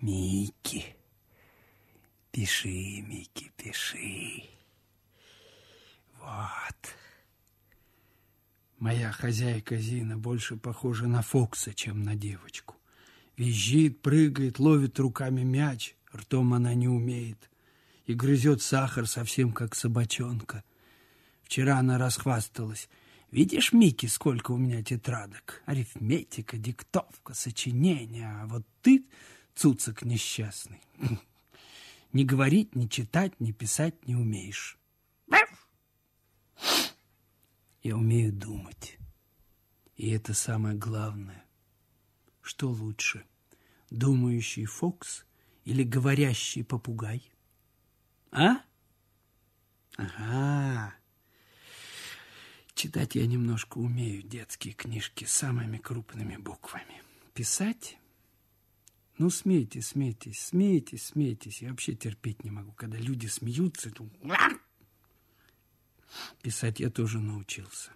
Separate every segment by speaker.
Speaker 1: Микки. Пиши, Микки, пиши. Вот. Моя хозяйка Зина больше похожа на Фокса, чем на девочку. Визжит, прыгает, ловит руками мяч. Ртом она не умеет. И грызет сахар совсем как собачонка. Вчера она расхвасталась. Видишь, Микки, сколько у меня тетрадок? Арифметика, диктовка, сочинения. А вот ты цуцик несчастный. Не говорить, не читать, не писать не умеешь. Я умею думать. И это самое главное. Что лучше, думающий фокс или говорящий попугай? А? Ага. Читать я немножко умею детские книжки самыми крупными буквами. Писать ну, смейтесь, смейтесь, смейтесь, смейтесь. Я вообще терпеть не могу, когда люди смеются. То... Писать я тоже научился.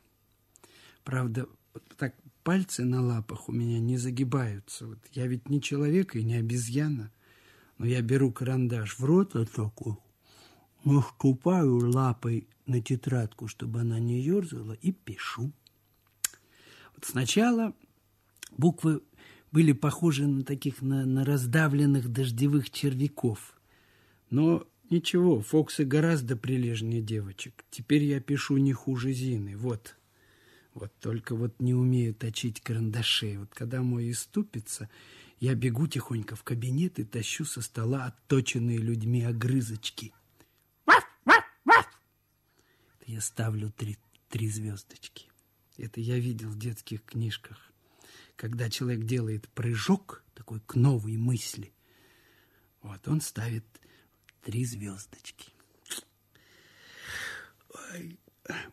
Speaker 1: Правда, вот так пальцы на лапах у меня не загибаются. Вот я ведь не человек и не обезьяна. Но я беру карандаш в рот вот такой, наступаю лапой на тетрадку, чтобы она не ерзала, и пишу. Вот сначала буквы были похожи на таких на, на раздавленных дождевых червяков. Но ничего, Фоксы гораздо прилежнее девочек. Теперь я пишу не хуже Зины. Вот. Вот только вот не умею точить карандашей. Вот когда мой иступится, я бегу тихонько в кабинет и тащу со стола отточенные людьми огрызочки. Ваф, ваф, ваф. я ставлю три, три звездочки. Это я видел в детских книжках когда человек делает прыжок такой к новой мысли, вот он ставит три звездочки. Ой.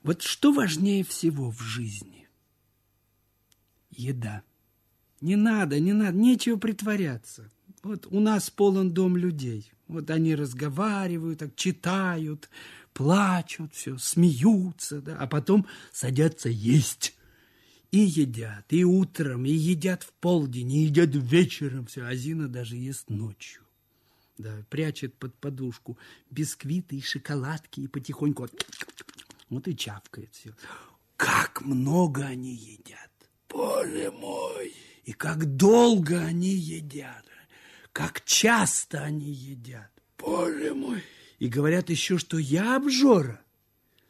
Speaker 1: Вот что важнее всего в жизни? Еда. Не надо, не надо, нечего притворяться. Вот у нас полон дом людей. Вот они разговаривают, так читают, плачут, все, смеются, да, а потом садятся есть. И едят, и утром, и едят в полдень, и едят вечером. Все, Азина даже ест ночью. Да, прячет под подушку бисквиты и шоколадки, и потихоньку вот, вот и чавкает все. Как много они едят, боже мой! И как долго они едят, как часто они едят, боже мой! И говорят еще, что я обжора –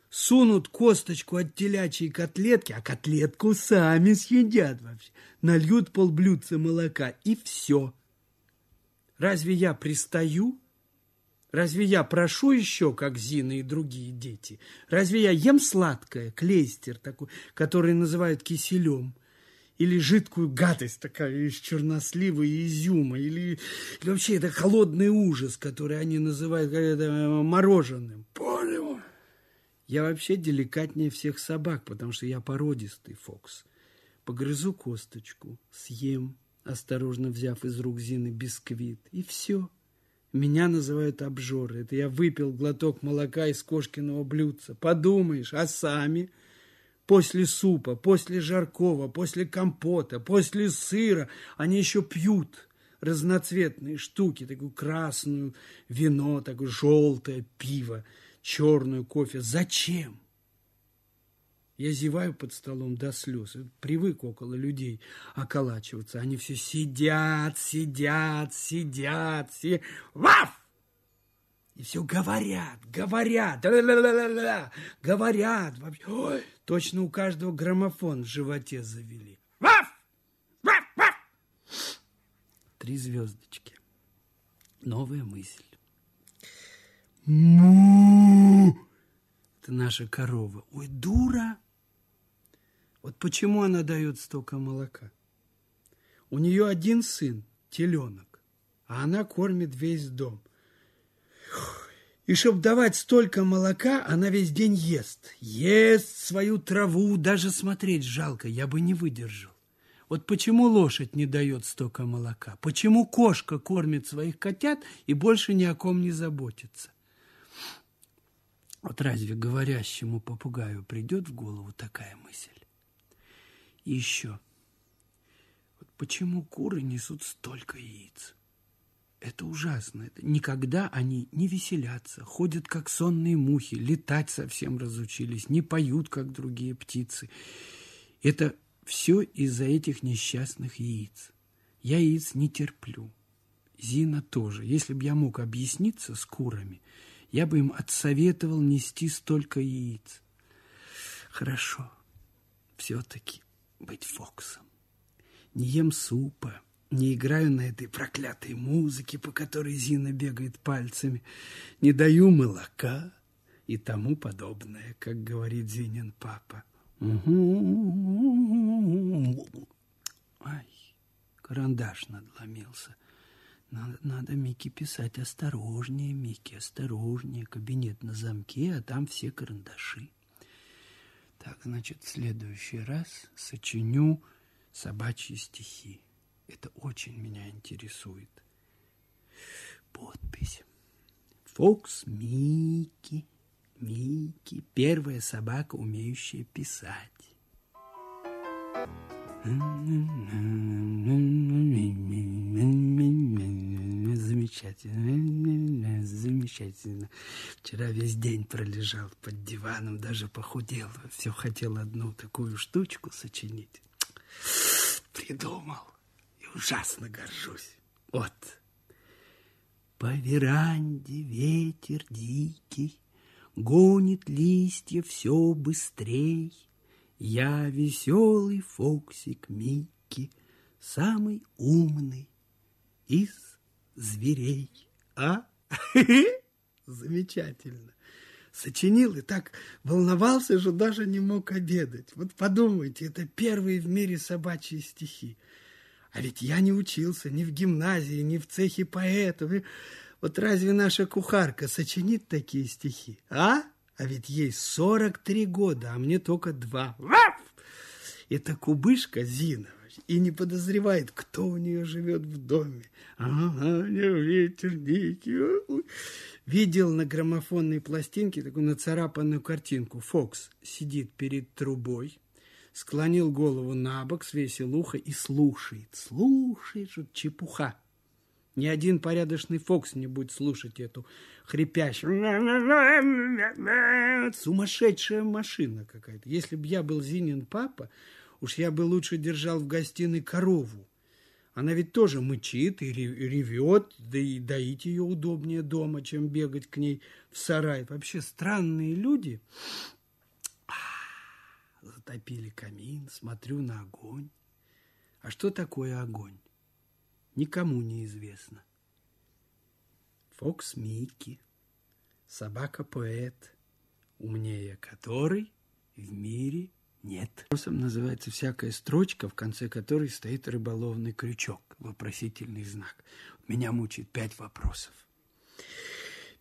Speaker 1: сунут косточку от телячьей котлетки, а котлетку сами съедят вообще, нальют полблюдца молока и все. Разве я пристаю? Разве я прошу еще, как Зина и другие дети? Разве я ем сладкое, клейстер такой, который называют киселем? Или жидкую гадость такая из чернослива и изюма? Или, или вообще это холодный ужас, который они называют мороженым? Пу! Я вообще деликатнее всех собак, потому что я породистый фокс. Погрызу косточку, съем, осторожно взяв из рук Зины бисквит, и все. Меня называют обжор. Это я выпил глоток молока из кошкиного блюдца. Подумаешь, а сами? После супа, после жаркого, после компота, после сыра они еще пьют разноцветные штуки, такую красную вино, такое желтое пиво черную кофе. Зачем? Я зеваю под столом до слез. Привык около людей околачиваться. Они все сидят, сидят, сидят, сидят. Ваф! И все говорят, говорят, ла -ла -ла -ла -ла, говорят. Вообще. Ой, точно у каждого граммофон в животе завели. Ваф! Ваф! Ваф! Три звездочки. Новая мысль. Му! Это наша корова. Ой, дура! Вот почему она дает столько молока? У нее один сын, теленок, а она кормит весь дом. И чтобы давать столько молока, она весь день ест. Ест свою траву, даже смотреть жалко, я бы не выдержал. Вот почему лошадь не дает столько молока? Почему кошка кормит своих котят и больше ни о ком не заботится? Вот разве говорящему попугаю придет в голову такая мысль? И еще. Вот почему куры несут столько яиц? Это ужасно. Это никогда они не веселятся, ходят как сонные мухи, летать совсем разучились, не поют, как другие птицы. Это все из-за этих несчастных яиц. Я яиц не терплю. Зина тоже. Если бы я мог объясниться с курами, я бы им отсоветовал нести столько яиц. Хорошо, все-таки быть Фоксом. Не ем супа, не играю на этой проклятой музыке, по которой Зина бегает пальцами, не даю молока и тому подобное, как говорит Зинин папа. Ай, карандаш надломился. Надо, надо Микки писать осторожнее, Микки, осторожнее. Кабинет на замке, а там все карандаши. Так, значит, в следующий раз сочиню собачьи стихи. Это очень меня интересует. Подпись. Фокс Микки. Микки. Первая собака, умеющая писать. Замечательно, замечательно. Вчера весь день пролежал под диваном, даже похудел. Все хотел одну такую штучку сочинить. Придумал. И ужасно горжусь. Вот. По веранде ветер дикий Гонит листья все быстрей. Я веселый Фоксик Микки, самый умный из зверей. А? Замечательно. Сочинил и так волновался, что даже не мог обедать. Вот подумайте, это первые в мире собачьи стихи. А ведь я не учился ни в гимназии, ни в цехе поэтов. Вот разве наша кухарка сочинит такие стихи, а? А ведь ей 43 года, а мне только два. Это кубышка Зина. И не подозревает, кто у нее живет в доме. Ага, ветер дикий. Видел на граммофонной пластинке такую нацарапанную картинку. Фокс сидит перед трубой, склонил голову на бок, свесил ухо и слушает. Слушает, что чепуха. Ни один порядочный Фокс не будет слушать эту хрипящую... Сумасшедшая машина какая-то. Если бы я был Зинин папа, уж я бы лучше держал в гостиной корову. Она ведь тоже мычит и ревет, да и доить ее удобнее дома, чем бегать к ней в сарай. Вообще странные люди. А, затопили камин, смотрю на огонь. А что такое огонь? никому не известно. Фокс Микки, собака-поэт, умнее которой в мире нет. Вопросом называется всякая строчка, в конце которой стоит рыболовный крючок, вопросительный знак. Меня мучает пять вопросов.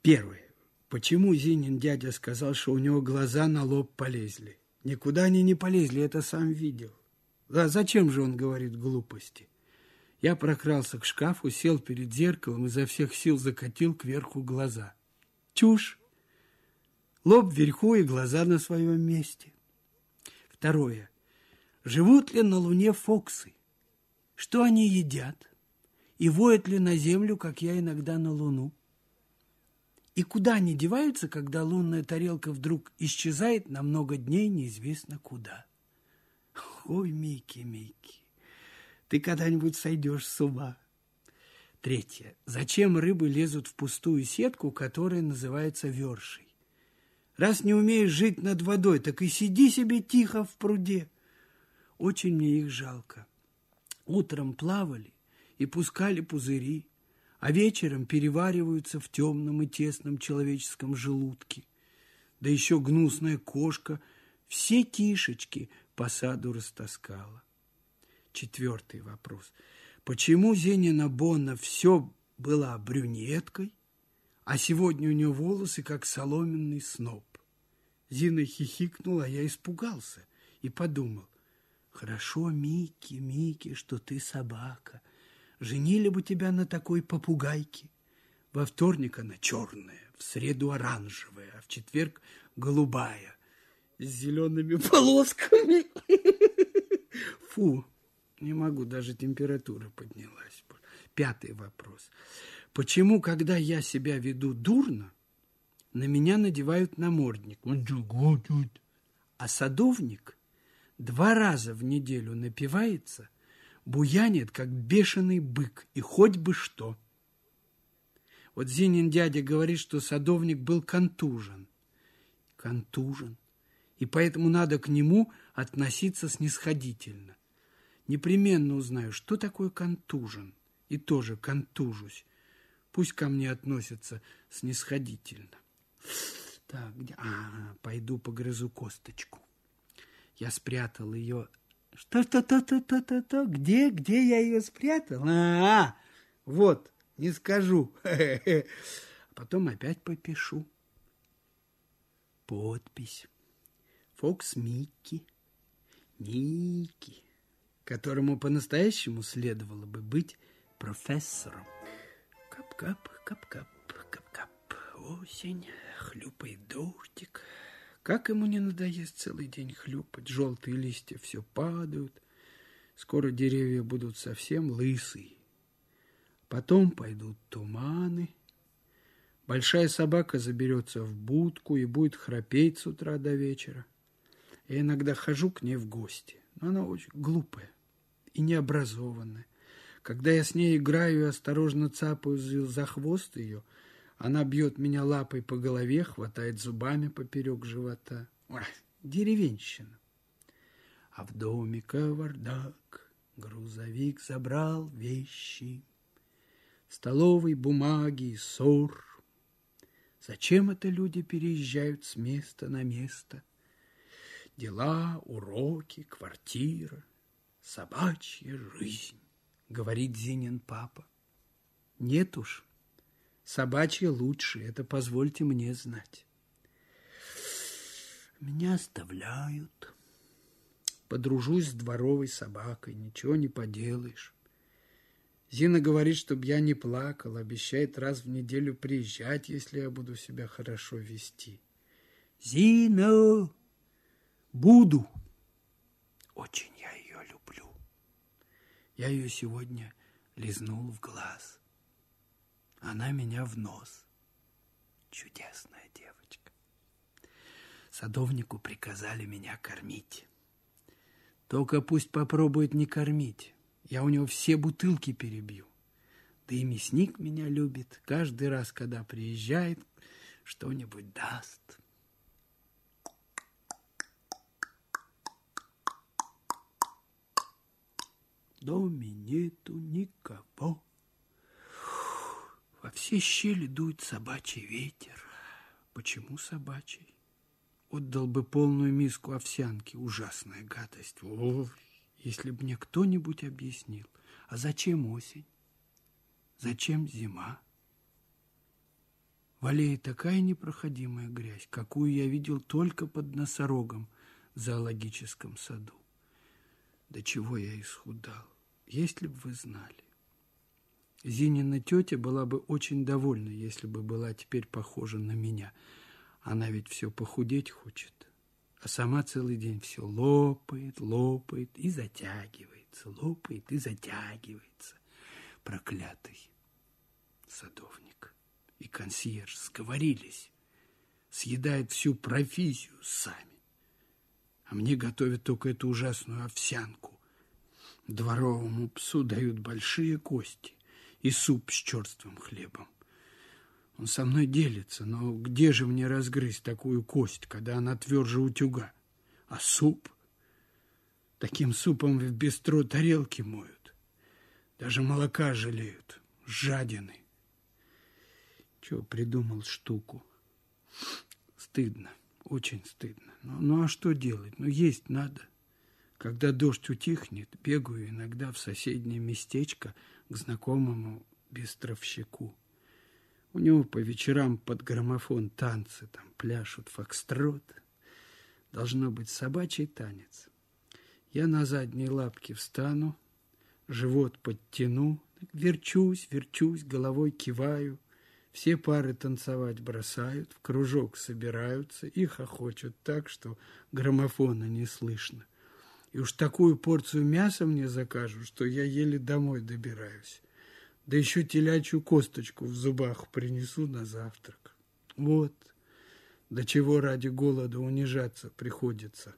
Speaker 1: Первый. Почему Зинин дядя сказал, что у него глаза на лоб полезли? Никуда они не полезли, это сам видел. А зачем же он говорит глупости? Я прокрался к шкафу, сел перед зеркалом и изо всех сил закатил кверху глаза. Чушь! Лоб вверху и глаза на своем месте. Второе. Живут ли на Луне фоксы? Что они едят? И воют ли на Землю, как я иногда на Луну? И куда они деваются, когда лунная тарелка вдруг исчезает на много дней неизвестно куда? Ой, Микки, Микки! Ты когда-нибудь сойдешь с ума. Третье. Зачем рыбы лезут в пустую сетку, которая называется вершей? Раз не умеешь жить над водой, так и сиди себе тихо в пруде. Очень мне их жалко. Утром плавали и пускали пузыри, а вечером перевариваются в темном и тесном человеческом желудке. Да еще гнусная кошка все кишечки по саду растаскала. Четвертый вопрос. Почему Зенина Бонна все была брюнеткой, а сегодня у нее волосы как соломенный сноп? Зина хихикнула, а я испугался и подумал. Хорошо, Микки, Микки, что ты собака. Женили бы тебя на такой попугайке. Во вторник она черная, в среду оранжевая, а в четверг голубая с зелеными полосками. Фу, не могу, даже температура поднялась. Пятый вопрос. Почему, когда я себя веду дурно, на меня надевают намордник? Он А садовник два раза в неделю напивается, буянит, как бешеный бык, и хоть бы что. Вот Зинин дядя говорит, что садовник был контужен. Контужен. И поэтому надо к нему относиться снисходительно. Непременно узнаю, что такое контужен, и тоже контужусь. Пусть ко мне относятся снисходительно. Так, где... А, пойду погрызу косточку. Я спрятал ее... Что-то-то-то-то-то-то? Где, где я ее спрятал? А, -а, -а! вот, не скажу. А потом опять попишу. Подпись. Фокс Микки. Микки которому по-настоящему следовало бы быть профессором. Кап-кап, кап-кап, кап-кап. Осень, хлюпает дождик. Как ему не надоест целый день хлюпать. Желтые листья все падают. Скоро деревья будут совсем лысые. Потом пойдут туманы. Большая собака заберется в будку и будет храпеть с утра до вечера. Я иногда хожу к ней в гости, но она очень глупая и необразованы. Когда я с ней играю и осторожно цапаю за хвост ее, она бьет меня лапой по голове, хватает зубами поперек живота. Ой, деревенщина. А в доме кавардак, грузовик забрал вещи, столовой бумаги и ссор. Зачем это люди переезжают с места на место? Дела, уроки, квартира собачья жизнь, говорит Зинин папа. Нет уж, собачья лучше, это позвольте мне знать. Меня оставляют. Подружусь с дворовой собакой, ничего не поделаешь. Зина говорит, чтобы я не плакал, обещает раз в неделю приезжать, если я буду себя хорошо вести. Зина, буду. Очень я я ее сегодня лизнул в глаз. Она меня в нос. Чудесная девочка. Садовнику приказали меня кормить. Только пусть попробует не кормить. Я у него все бутылки перебью. Да и мясник меня любит. Каждый раз, когда приезжает, что-нибудь даст. доме нету никого. Во все щели дует собачий ветер. Почему собачий? Отдал бы полную миску овсянки. Ужасная гадость. О, если бы мне кто-нибудь объяснил. А зачем осень? Зачем зима? В аллее такая непроходимая грязь, какую я видел только под носорогом в зоологическом саду до чего я исхудал, если бы вы знали. Зинина тетя была бы очень довольна, если бы была теперь похожа на меня. Она ведь все похудеть хочет, а сама целый день все лопает, лопает и затягивается, лопает и затягивается. Проклятый садовник и консьерж сговорились, съедает всю профессию сами а мне готовят только эту ужасную овсянку. Дворовому псу дают большие кости и суп с черствым хлебом. Он со мной делится, но где же мне разгрызть такую кость, когда она тверже утюга? А суп? Таким супом в бистро тарелки моют. Даже молока жалеют, жадины. Чего придумал штуку? Стыдно, очень стыдно. Ну, ну а что делать? Ну есть надо. Когда дождь утихнет, бегаю иногда в соседнее местечко к знакомому бестровщику. У него по вечерам под граммофон танцы, там пляшут фокстрот. Должно быть собачий танец. Я на задние лапки встану, живот подтяну, верчусь, верчусь, головой киваю, все пары танцевать бросают, в кружок собираются их охотят так, что граммофона не слышно. И уж такую порцию мяса мне закажут, что я еле домой добираюсь. Да еще телячью косточку в зубах принесу на завтрак. Вот до чего ради голода унижаться приходится.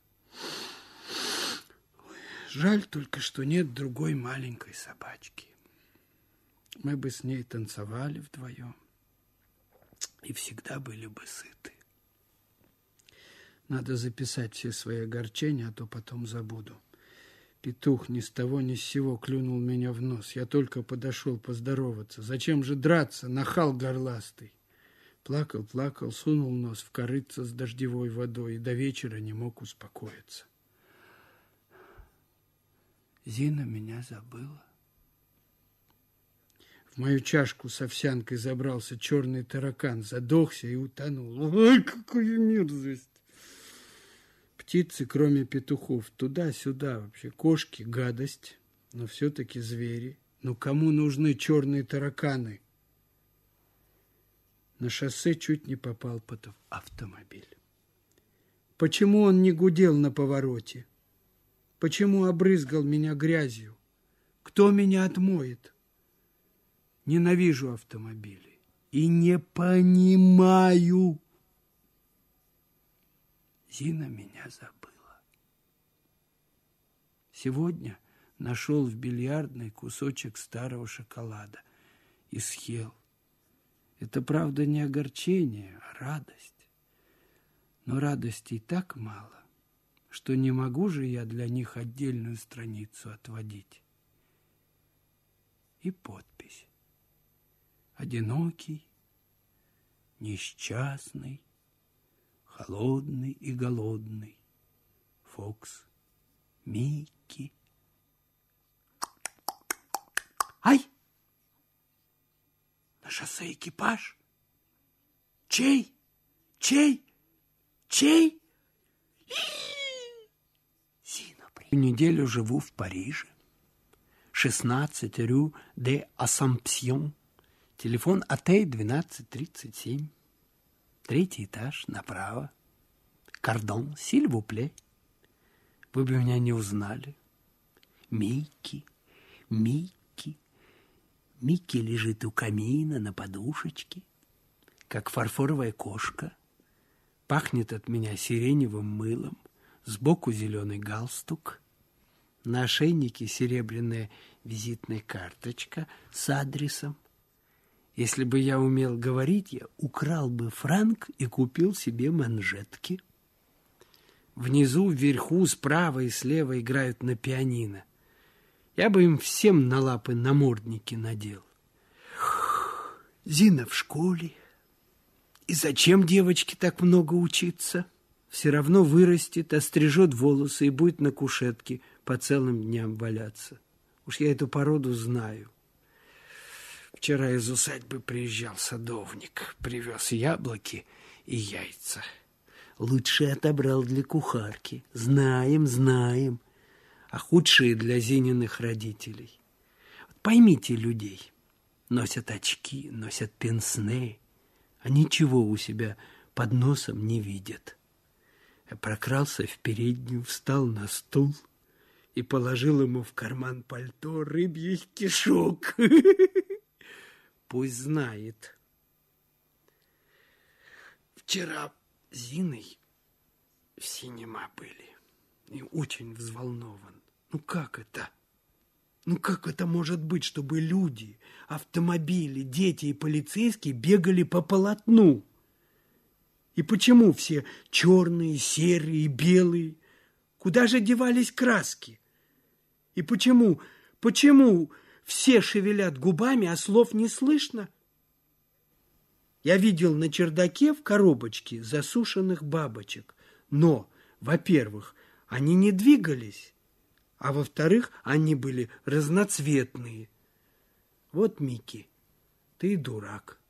Speaker 1: Ой, жаль только, что нет другой маленькой собачки. Мы бы с ней танцевали вдвоем и всегда были бы сыты. Надо записать все свои огорчения, а то потом забуду. Петух ни с того ни с сего клюнул меня в нос. Я только подошел поздороваться. Зачем же драться, нахал горластый? Плакал, плакал, сунул нос в корыться с дождевой водой и до вечера не мог успокоиться. Зина меня забыла мою чашку с овсянкой забрался черный таракан, задохся и утонул. Ой, какая мерзость! Птицы, кроме петухов, туда-сюда вообще. Кошки – гадость, но все-таки звери. Но кому нужны черные тараканы? На шоссе чуть не попал потом автомобиль. Почему он не гудел на повороте? Почему обрызгал меня грязью? Кто меня отмоет? ненавижу автомобили и не понимаю. Зина меня забыла. Сегодня нашел в бильярдной кусочек старого шоколада и съел. Это, правда, не огорчение, а радость. Но радости и так мало, что не могу же я для них отдельную страницу отводить. И пот одинокий, несчастный, холодный и голодный. Фокс, Микки. Ай! На шоссе экипаж. Чей? Чей? Чей? Зина, при... Неделю живу в Париже. 16 рю де Ассампсьон. Телефон Атей 1237. Третий этаж, направо. Кордон, сильвупле. Вы бы меня не узнали. Мики, Мики, Мики лежит у камина на подушечке, как фарфоровая кошка. Пахнет от меня сиреневым мылом, сбоку зеленый галстук. На ошейнике серебряная визитная карточка с адресом. Если бы я умел говорить, я украл бы франк и купил себе манжетки. Внизу, вверху, справа и слева играют на пианино. Я бы им всем на лапы намордники надел. Зина в школе. И зачем девочке так много учиться? Все равно вырастет, острижет волосы и будет на кушетке по целым дням валяться. Уж я эту породу знаю. Вчера из усадьбы приезжал садовник, привез яблоки и яйца. Лучше отобрал для кухарки. Знаем, знаем. А худшие для Зининых родителей. Вот поймите людей. Носят очки, носят пенсне, а ничего у себя под носом не видят. Я прокрался в переднюю, встал на стул и положил ему в карман пальто рыбьих кишок. пусть знает. Вчера с Зиной в синема были. И очень взволнован. Ну как это? Ну как это может быть, чтобы люди, автомобили, дети и полицейские бегали по полотну? И почему все черные, серые, белые? Куда же девались краски? И почему, почему все шевелят губами, а слов не слышно. Я видел на чердаке в коробочке засушенных бабочек, но, во-первых, они не двигались, а во-вторых, они были разноцветные. Вот, Микки, ты дурак.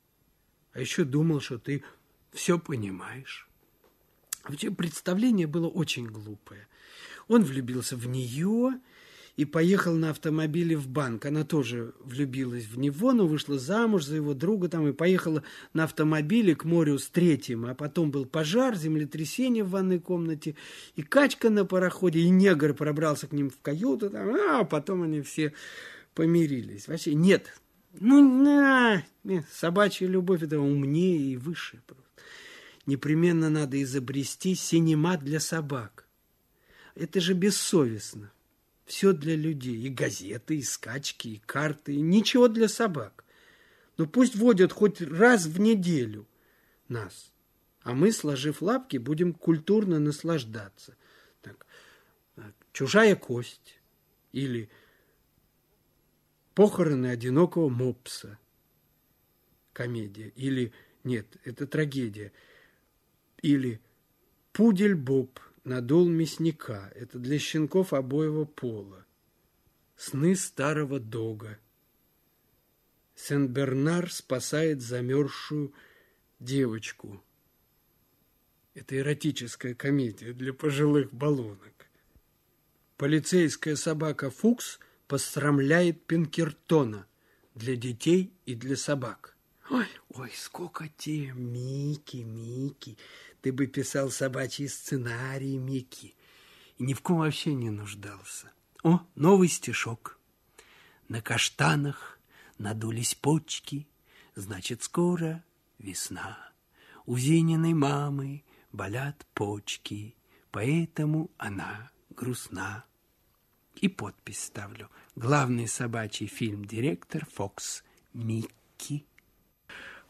Speaker 1: А еще думал, что ты все понимаешь. Вообще представление было очень глупое. Он влюбился в нее, и поехал на автомобиле в банк. Она тоже влюбилась в него, но вышла замуж за его друга там и поехала на автомобиле к морю с третьим. А потом был пожар, землетрясение в ванной комнате, и качка на пароходе, и негр пробрался к ним в каюту, там, а потом они все помирились. Вообще нет. Ну, на, собачья любовь это умнее и выше просто. Непременно надо изобрести синемат для собак. Это же бессовестно. Все для людей, и газеты, и скачки, и карты, и ничего для собак. Но ну, пусть водят хоть раз в неделю нас, а мы, сложив лапки, будем культурно наслаждаться. Так, э, «Чужая кость» или «Похороны одинокого мопса» комедия, или, нет, это трагедия, или «Пудель Боб» надул мясника. Это для щенков обоего пола. Сны старого дога. Сен-Бернар спасает замерзшую девочку. Это эротическая комедия для пожилых баллонок. Полицейская собака Фукс посрамляет Пинкертона для детей и для собак. Ой, ой, сколько тем, Мики, Мики, ты бы писал собачьи сценарии, Микки, и ни в ком вообще не нуждался. О, новый стишок. На каштанах надулись почки, значит, скоро весна. У Зининой мамы болят почки, поэтому она грустна. И подпись ставлю. Главный собачий фильм-директор Фокс Микки.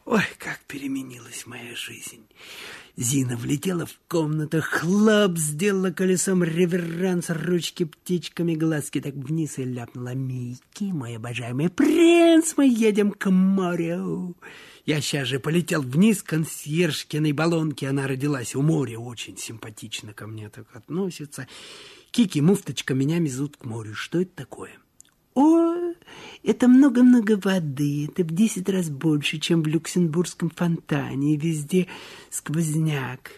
Speaker 1: Ой, как переменилась моя жизнь. Зина влетела в комнату, хлоп, сделала колесом реверанс, ручки птичками, глазки так вниз и ляпнула. Мики, мой обожаемый принц, мы едем к морю. Я сейчас же полетел вниз к консьержкиной баллонке. Она родилась у моря, очень симпатично ко мне так относится. Кики, муфточка, меня везут к морю. Что это такое? О, это много-много воды, это в десять раз больше, чем в Люксембургском фонтане, и везде сквозняк.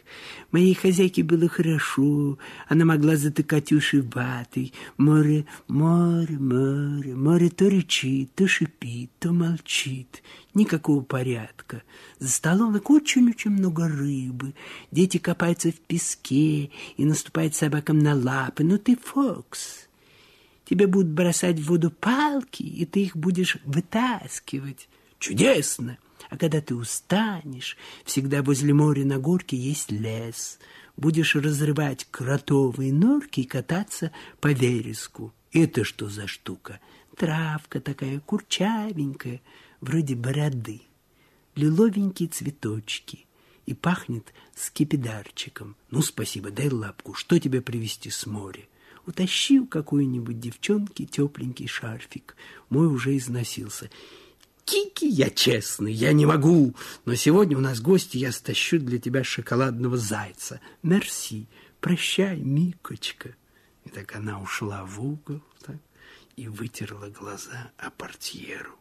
Speaker 1: Моей хозяйке было хорошо, она могла затыкать уши ватой. Море, море, море, море то рычит, то шипит, то молчит. Никакого порядка. За столом очень-очень много рыбы. Дети копаются в песке и наступают собакам на лапы. Ну ты, Фокс, Тебе будут бросать в воду палки, и ты их будешь вытаскивать. Чудесно! А когда ты устанешь, всегда возле моря на горке есть лес. Будешь разрывать кротовые норки и кататься по вереску. Это что за штука? Травка такая курчавенькая, вроде бороды. Лиловенькие цветочки. И пахнет скипидарчиком. Ну, спасибо, дай лапку. Что тебе привезти с моря? утащил какой-нибудь девчонке тепленький шарфик. Мой уже износился. Кики, я честный, я не могу, но сегодня у нас гости, я стащу для тебя шоколадного зайца. Мерси, прощай, Микочка. И так она ушла в угол так, и вытерла глаза о портьеру.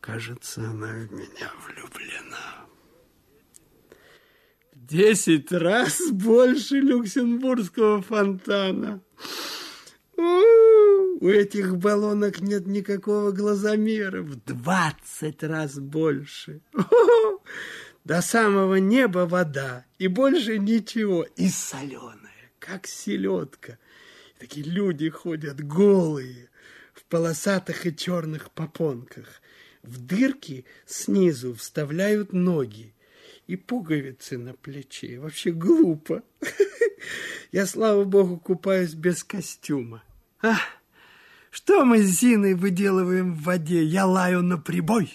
Speaker 1: Кажется, она в меня влюблена. Десять раз больше люксембургского фонтана. У этих баллонок нет никакого глазомера. В двадцать раз больше. До самого неба вода. И больше ничего. И соленая, как селедка. И такие люди ходят голые в полосатых и черных попонках. В дырки снизу вставляют ноги и пуговицы на плече. Вообще глупо. Я, слава богу, купаюсь без костюма. А, что мы с Зиной выделываем в воде? Я лаю на прибой.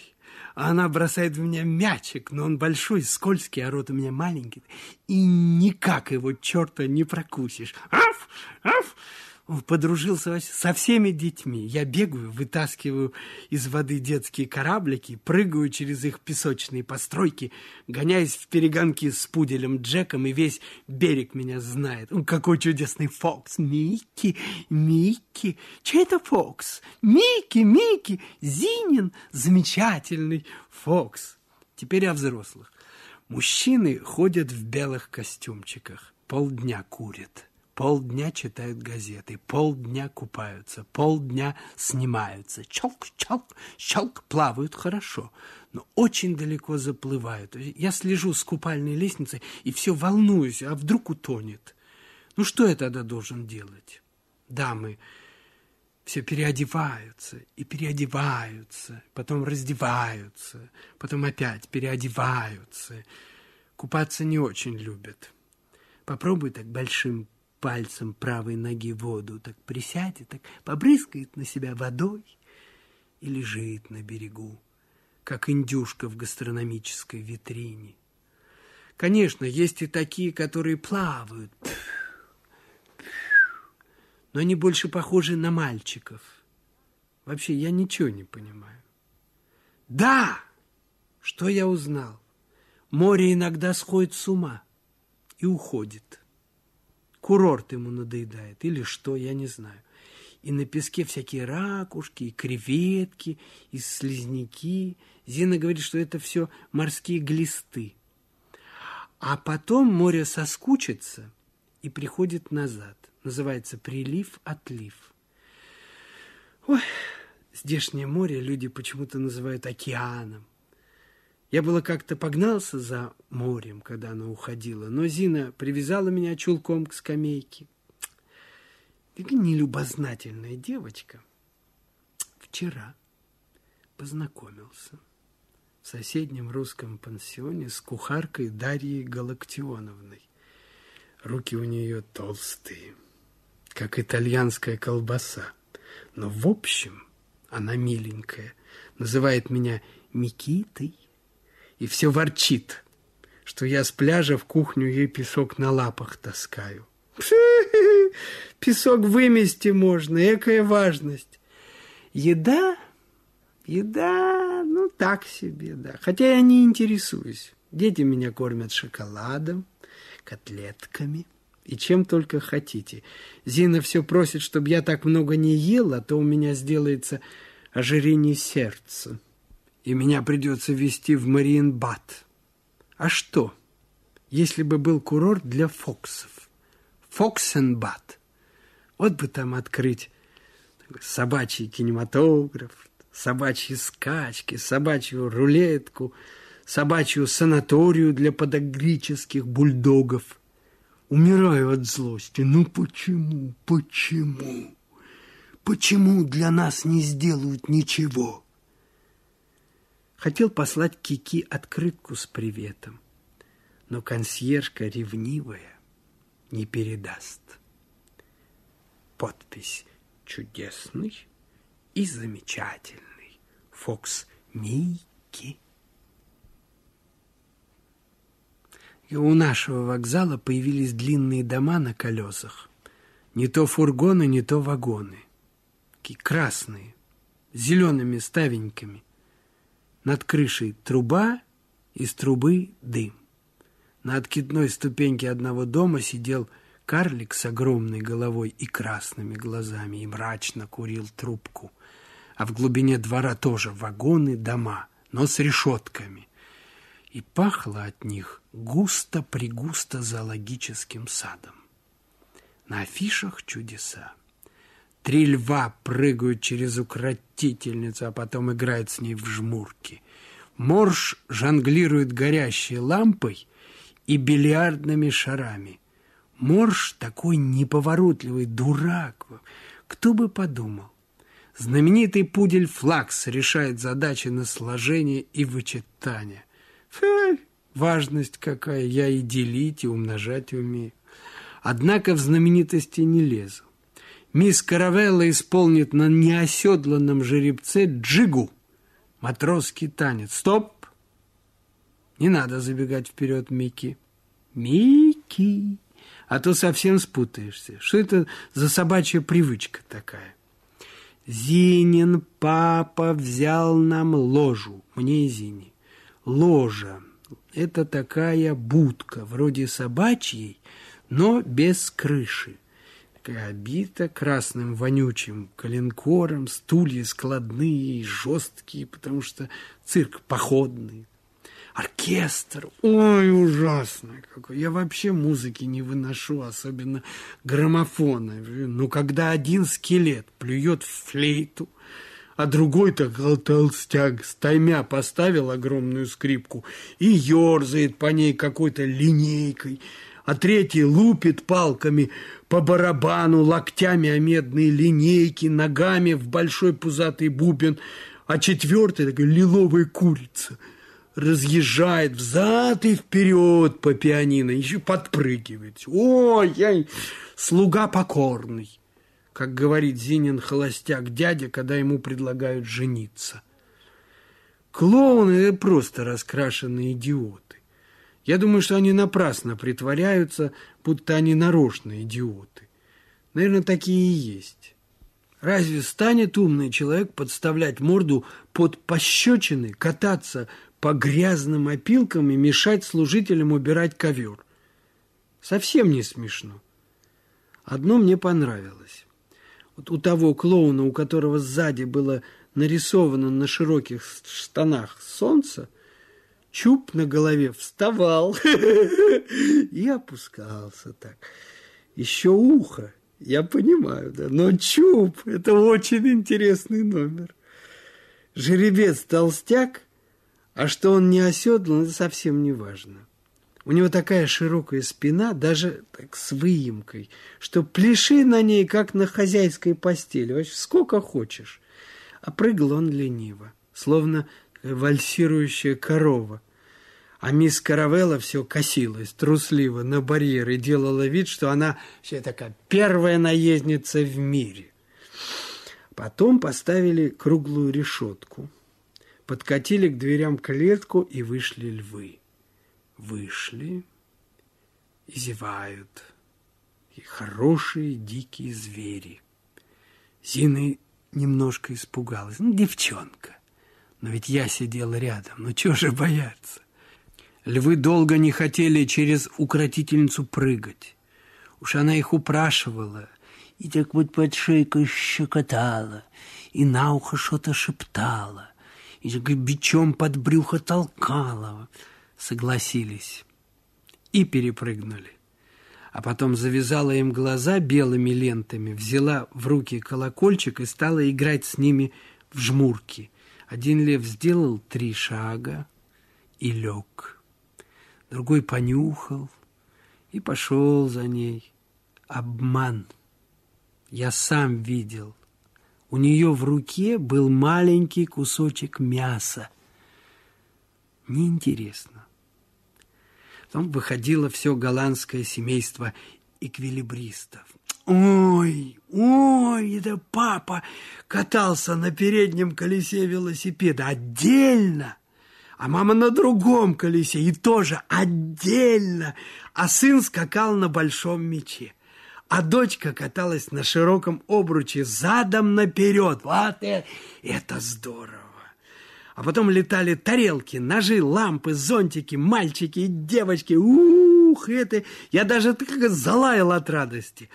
Speaker 1: а Она бросает в меня мячик, но он большой, скользкий, а рот у меня маленький. И никак его черта не прокусишь. Аф! Аф! подружился со всеми детьми. Я бегаю, вытаскиваю из воды детские кораблики, прыгаю через их песочные постройки, гоняясь в перегонки с пуделем Джеком, и весь берег меня знает. О, какой чудесный Фокс! Микки, Микки! Чей это Фокс? Микки, Микки! Зинин! Замечательный Фокс! Теперь о взрослых. Мужчины ходят в белых костюмчиках, полдня курят. Полдня читают газеты, полдня купаются, полдня снимаются. Чалк-чалк, чалк, плавают хорошо, но очень далеко заплывают. Я слежу с купальной лестницей и все волнуюсь, а вдруг утонет. Ну что я тогда должен делать? Дамы все переодеваются и переодеваются, потом раздеваются, потом опять переодеваются. Купаться не очень любят. Попробуй так большим пальцем правой ноги воду, так присядет, так побрызгает на себя водой и лежит на берегу, как индюшка в гастрономической витрине. Конечно, есть и такие, которые плавают, но они больше похожи на мальчиков. Вообще, я ничего не понимаю. Да! Что я узнал? Море иногда сходит с ума и уходит курорт ему надоедает или что, я не знаю. И на песке всякие ракушки, и креветки, и слизняки. Зина говорит, что это все морские глисты. А потом море соскучится и приходит назад. Называется прилив-отлив. Ой, здешнее море люди почему-то называют океаном. Я было как-то погнался за морем, когда она уходила, но Зина привязала меня чулком к скамейке. Ты нелюбознательная девочка. Вчера познакомился в соседнем русском пансионе с кухаркой Дарьей Галактионовной. Руки у нее толстые, как итальянская колбаса. Но в общем она миленькая, называет меня Микитой и все ворчит, что я с пляжа в кухню ей песок на лапах таскаю. Песок вымести можно, экая важность. Еда, еда, ну так себе, да. Хотя я не интересуюсь. Дети меня кормят шоколадом, котлетками и чем только хотите. Зина все просит, чтобы я так много не ела, а то у меня сделается ожирение сердца и меня придется везти в Мариенбад. А что, если бы был курорт для фоксов? Фоксенбад. Вот бы там открыть собачий кинематограф, собачьи скачки, собачью рулетку, собачью санаторию для подогрических бульдогов. Умираю от злости. Ну почему, почему? Почему для нас не сделают ничего? хотел послать Кики открытку с приветом, но консьержка ревнивая не передаст. Подпись «Чудесный» и «Замечательный» Фокс Микки. И у нашего вокзала появились длинные дома на колесах. Не то фургоны, не то вагоны. Такие красные, с зелеными ставеньками – над крышей труба, из трубы дым. На откидной ступеньке одного дома сидел карлик с огромной головой и красными глазами и мрачно курил трубку. А в глубине двора тоже вагоны, дома, но с решетками. И пахло от них густо-пригусто зоологическим садом. На афишах чудеса. Три льва прыгают через укротительницу, а потом играют с ней в жмурки. Морж жонглирует горящей лампой и бильярдными шарами. Морж такой неповоротливый дурак. Кто бы подумал? Знаменитый пудель Флакс решает задачи на сложение и вычитание. Фу, важность какая, я и делить, и умножать умею. Однако в знаменитости не лезу мисс Каравелла исполнит на неоседланном жеребце джигу, матросский танец. Стоп! Не надо забегать вперед, Микки. Микки! А то совсем спутаешься. Что это за собачья привычка такая? Зинин папа взял нам ложу, мне и Зине. Ложа – это такая будка, вроде собачьей, но без крыши русская обита красным вонючим коленкором, стулья складные и жесткие, потому что цирк походный. Оркестр, ой, ужасно какой. Я вообще музыки не выношу, особенно граммофона. Ну, когда один скелет плюет в флейту, а другой так толстяк с таймя поставил огромную скрипку и ерзает по ней какой-то линейкой, а третий лупит палками по барабану, локтями о медные линейки, ногами в большой пузатый бубен, а четвертый такой лиловая курица разъезжает взад и вперед по пианино, еще подпрыгивает. Ой, я слуга покорный, как говорит Зинин холостяк дядя, когда ему предлагают жениться. Клоун – это просто раскрашенный идиот. Я думаю, что они напрасно притворяются, будто они нарочно идиоты. Наверное, такие и есть. Разве станет умный человек подставлять морду под пощечины, кататься по грязным опилкам и мешать служителям убирать ковер? Совсем не смешно. Одно мне понравилось. Вот у того клоуна, у которого сзади было нарисовано на широких штанах солнце – чуб на голове вставал и опускался так. Еще ухо, я понимаю, да, но чуб – это очень интересный номер. Жеребец толстяк, а что он не оседлан, это совсем не важно. У него такая широкая спина, даже так с выемкой, что пляши на ней, как на хозяйской постели, вообще сколько хочешь. А прыгал он лениво, словно вальсирующая корова. А мисс Каравелла все косилась трусливо на барьер и делала вид, что она вся такая первая наездница в мире. Потом поставили круглую решетку, подкатили к дверям клетку и вышли львы. Вышли и зевают. И хорошие дикие звери. Зины немножко испугалась. Ну, девчонка. Но ведь я сидел рядом, ну чего же бояться? Львы долго не хотели через укротительницу прыгать. Уж она их упрашивала, и так вот под шейкой щекотала, и на ухо что-то шептала, и так бичом под брюхо толкала. Согласились и перепрыгнули. А потом завязала им глаза белыми лентами, взяла в руки колокольчик и стала играть с ними в жмурки – один лев сделал три шага и лег. Другой понюхал и пошел за ней. Обман. Я сам видел. У нее в руке был маленький кусочек мяса. Неинтересно. Там выходило все голландское семейство эквилибристов. Ой, ой, это папа катался на переднем колесе велосипеда отдельно, а мама на другом колесе и тоже отдельно, а сын скакал на большом мече. А дочка каталась на широком обруче задом наперед. Вот это, это здорово! А потом летали тарелки, ножи, лампы, зонтики, мальчики и девочки. Ух, это... Я даже так залаял от радости.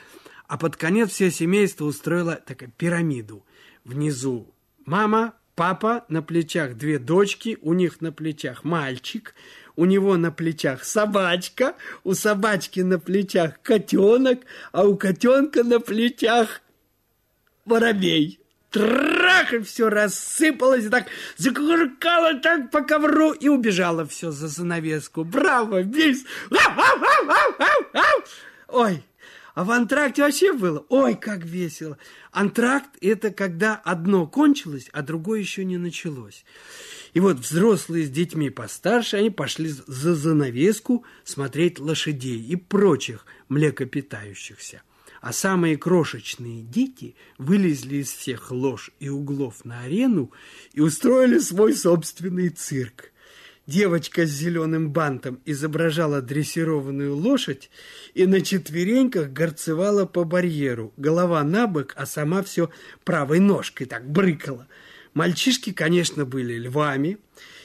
Speaker 1: А под конец все семейство устроило такую пирамиду. Внизу мама, папа, на плечах две дочки, у них на плечах мальчик, у него на плечах собачка, у собачки на плечах котенок, а у котенка на плечах воробей. Трах, и все рассыпалось, и так закуркало так по ковру, и убежало все за занавеску. Браво, весь! Ой, а в антракте вообще было, ой, как весело. Антракт – это когда одно кончилось, а другое еще не началось. И вот взрослые с детьми постарше, они пошли за занавеску смотреть лошадей и прочих млекопитающихся. А самые крошечные дети вылезли из всех лож и углов на арену и устроили свой собственный цирк. Девочка с зеленым бантом изображала дрессированную лошадь и на четвереньках горцевала по барьеру, голова на бок, а сама все правой ножкой так брыкала. Мальчишки, конечно, были львами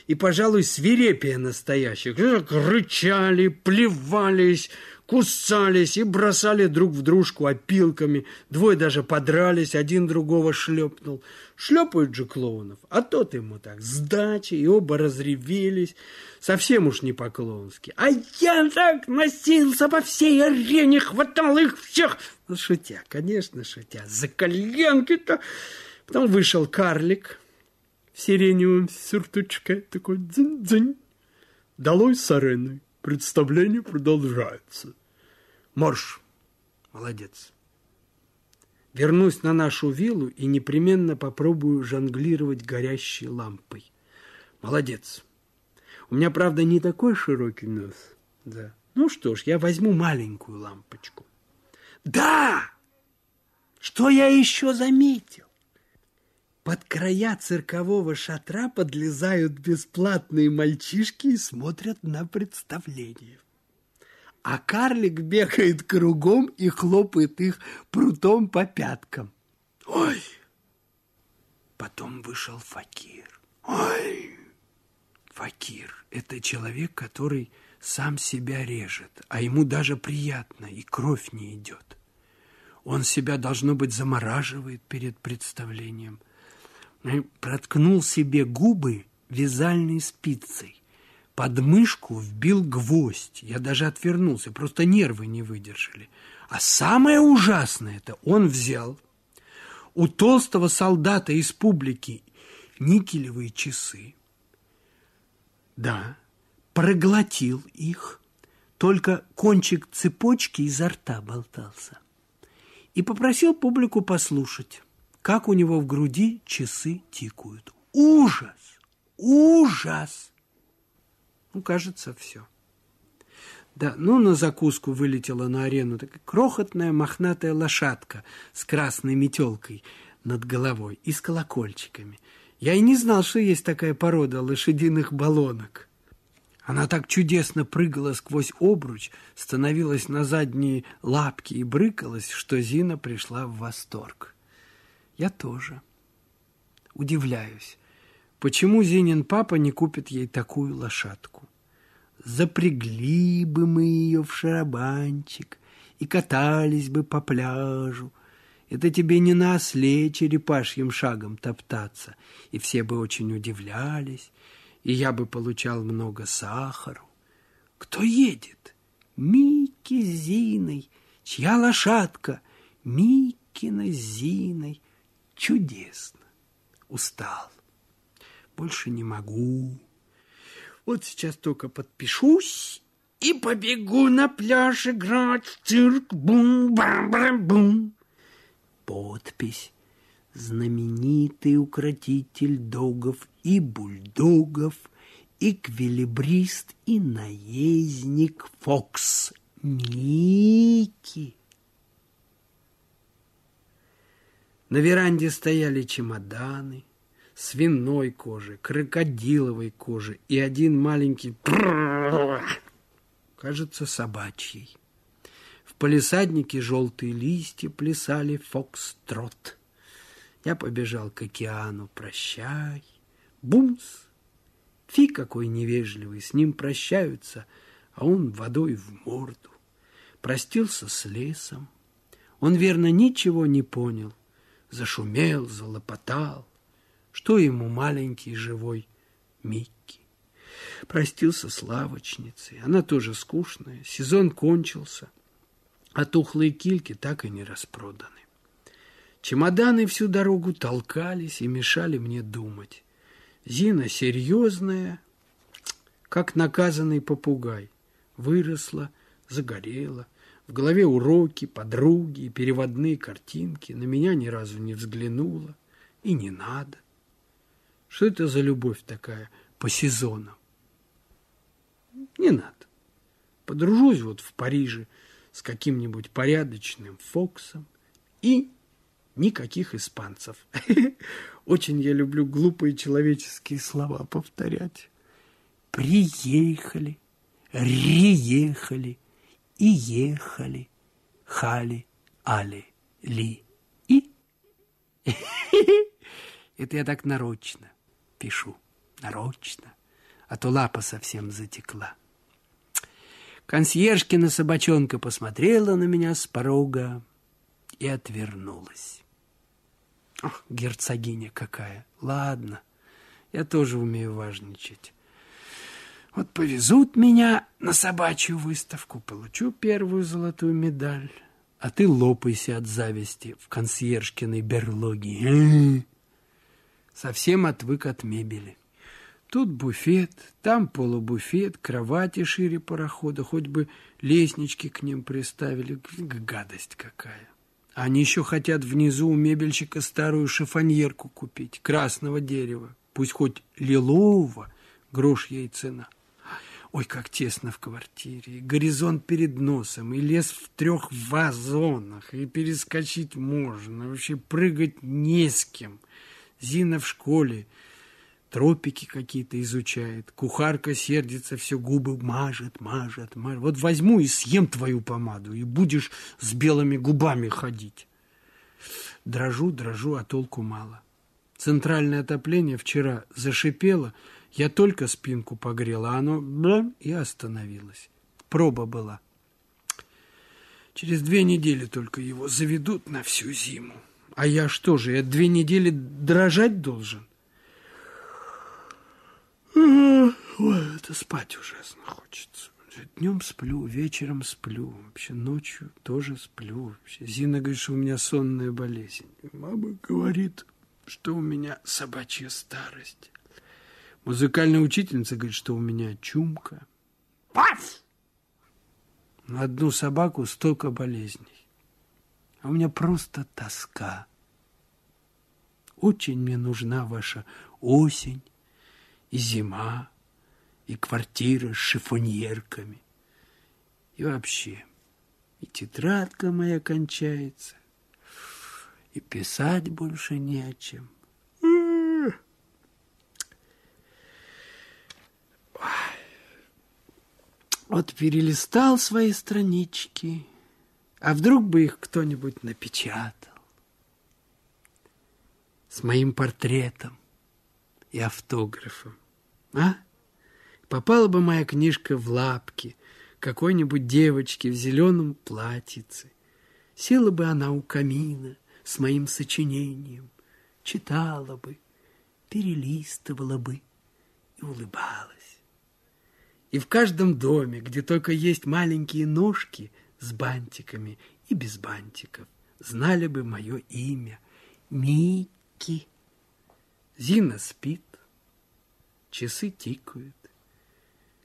Speaker 1: и, пожалуй, свирепее настоящих. Рычали, плевались, кусались и бросали друг в дружку опилками. Двое даже подрались, один другого шлепнул. Шлепают же клоунов, а тот ему так сдачи, и оба разревелись. Совсем уж не по-клоунски. А я так носился по всей арене, хватал их всех. Ну, шутя, конечно, шутя, за коленки-то. Потом вышел карлик в сиреневом сюртучке, такой дзынь-дзынь. Долой с арены, представление продолжается. Морж, молодец. Вернусь на нашу виллу и непременно попробую жонглировать горящей лампой. Молодец. У меня, правда, не такой широкий нос. Да. Ну что ж, я возьму маленькую лампочку. Да! Что я еще заметил? Под края циркового шатра подлезают бесплатные мальчишки и смотрят на представление а карлик бегает кругом и хлопает их прутом по пяткам. Ой! Потом вышел факир. Ой! Факир – это человек, который сам себя режет, а ему даже приятно, и кровь не идет. Он себя, должно быть, замораживает перед представлением. Э, проткнул себе губы вязальной спицей под мышку вбил гвоздь. Я даже отвернулся, просто нервы не выдержали. А самое ужасное это он взял у толстого солдата из публики никелевые часы. Да, проглотил их, только кончик цепочки изо рта болтался. И попросил публику послушать, как у него в груди часы тикают. Ужас! Ужас! Ну, кажется, все. Да, ну, на закуску вылетела на арену такая крохотная мохнатая лошадка с красной метелкой над головой и с колокольчиками. Я и не знал, что есть такая порода лошадиных баллонок. Она так чудесно прыгала сквозь обруч, становилась на задние лапки и брыкалась, что Зина пришла в восторг. Я тоже удивляюсь, Почему Зинин папа не купит ей такую лошадку? Запрягли бы мы ее в шарабанчик и катались бы по пляжу. Это тебе не на осле черепашьим шагом топтаться. И все бы очень удивлялись, и я бы получал много сахару. Кто едет? Микки с Зиной. Чья лошадка? Миккина с Зиной. Чудесно. Устал больше не могу. Вот сейчас только подпишусь и побегу на пляж играть в цирк. Бум-бам-бам-бум. Подпись. Знаменитый укротитель догов и бульдогов, и квилибрист, и наездник Фокс Ники. На веранде стояли чемоданы – свиной кожи, крокодиловой кожи и один маленький, кажется, собачий. В палисаднике желтые листья плясали фокстрот. Я побежал к океану, прощай. Бумс! Фи какой невежливый, с ним прощаются, а он водой в морду. Простился с лесом. Он, верно, ничего не понял. Зашумел, залопотал. Что ему маленький живой Микки? Простился с лавочницей, она тоже скучная, сезон кончился, а тухлые кильки так и не распроданы. Чемоданы всю дорогу толкались и мешали мне думать. Зина серьезная, как наказанный попугай, выросла, загорела, в голове уроки, подруги переводные картинки, на меня ни разу не взглянула, и не надо. Что это за любовь такая по сезонам? Не надо. Подружусь вот в Париже с каким-нибудь порядочным Фоксом и никаких испанцев. Очень я люблю глупые человеческие слова повторять. Приехали, реехали, и ехали, хали, али, ли, и. Это я так нарочно пишу. Нарочно. А то лапа совсем затекла. Консьержкина собачонка посмотрела на меня с порога и отвернулась. Ох, герцогиня какая! Ладно, я тоже умею важничать. Вот повезут меня на собачью выставку, получу первую золотую медаль, а ты лопайся от зависти в консьержкиной берлоге совсем отвык от мебели. Тут буфет, там полубуфет, кровати шире парохода, хоть бы лестнички к ним приставили. Гадость какая. Они еще хотят внизу у мебельщика старую шифоньерку купить, красного дерева, пусть хоть лилового, грош ей цена. Ой, как тесно в квартире, горизонт перед носом, и лес в трех вазонах, и перескочить можно, вообще прыгать не с кем – Зина в школе тропики какие-то изучает. Кухарка сердится, все губы мажет, мажет, мажет. Вот возьму и съем твою помаду, и будешь с белыми губами ходить. Дрожу, дрожу, а толку мало. Центральное отопление вчера зашипело, я только спинку погрела, а оно бля, и остановилось. Проба была. Через две недели только его заведут на всю зиму. А я что же, я две недели дрожать должен? Ой, это спать ужасно хочется. Днем сплю, вечером сплю, вообще ночью тоже сплю. Вообще. Зина говорит, что у меня сонная болезнь. Мама говорит, что у меня собачья старость. Музыкальная учительница говорит, что у меня чумка. Пас! На одну собаку столько болезней а у меня просто тоска. Очень мне нужна ваша осень и зима, и квартира с шифоньерками. И вообще, и тетрадка моя кончается, и писать больше не о чем. Вот перелистал свои странички — а вдруг бы их кто-нибудь напечатал с моим портретом и автографом, а? Попала бы моя книжка в лапки какой-нибудь девочки в зеленом платьице. Села бы она у камина с моим сочинением, читала бы, перелистывала бы и улыбалась. И в каждом доме, где только есть маленькие ножки – с бантиками и без бантиков. Знали бы мое имя. Мики. Зина спит. Часы тикают.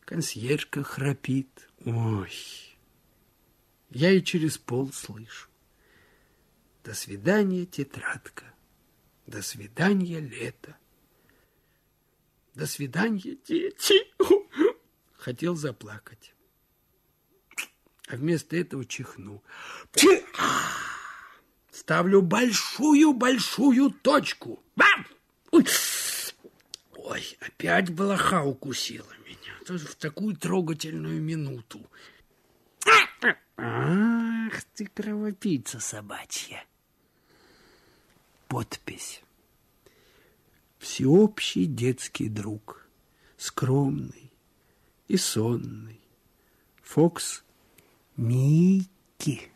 Speaker 1: Консьержка храпит. Ой, я и через пол слышу. До свидания, тетрадка. До свидания, лето. До свидания, дети. Хотел заплакать а вместо этого чихну. Чи... Ставлю большую-большую точку. Ой, опять блоха укусила меня. Тоже в такую трогательную минуту. Ах ты, кровопийца собачья. Подпись. Всеобщий детский друг. Скромный и сонный. Фокс みき。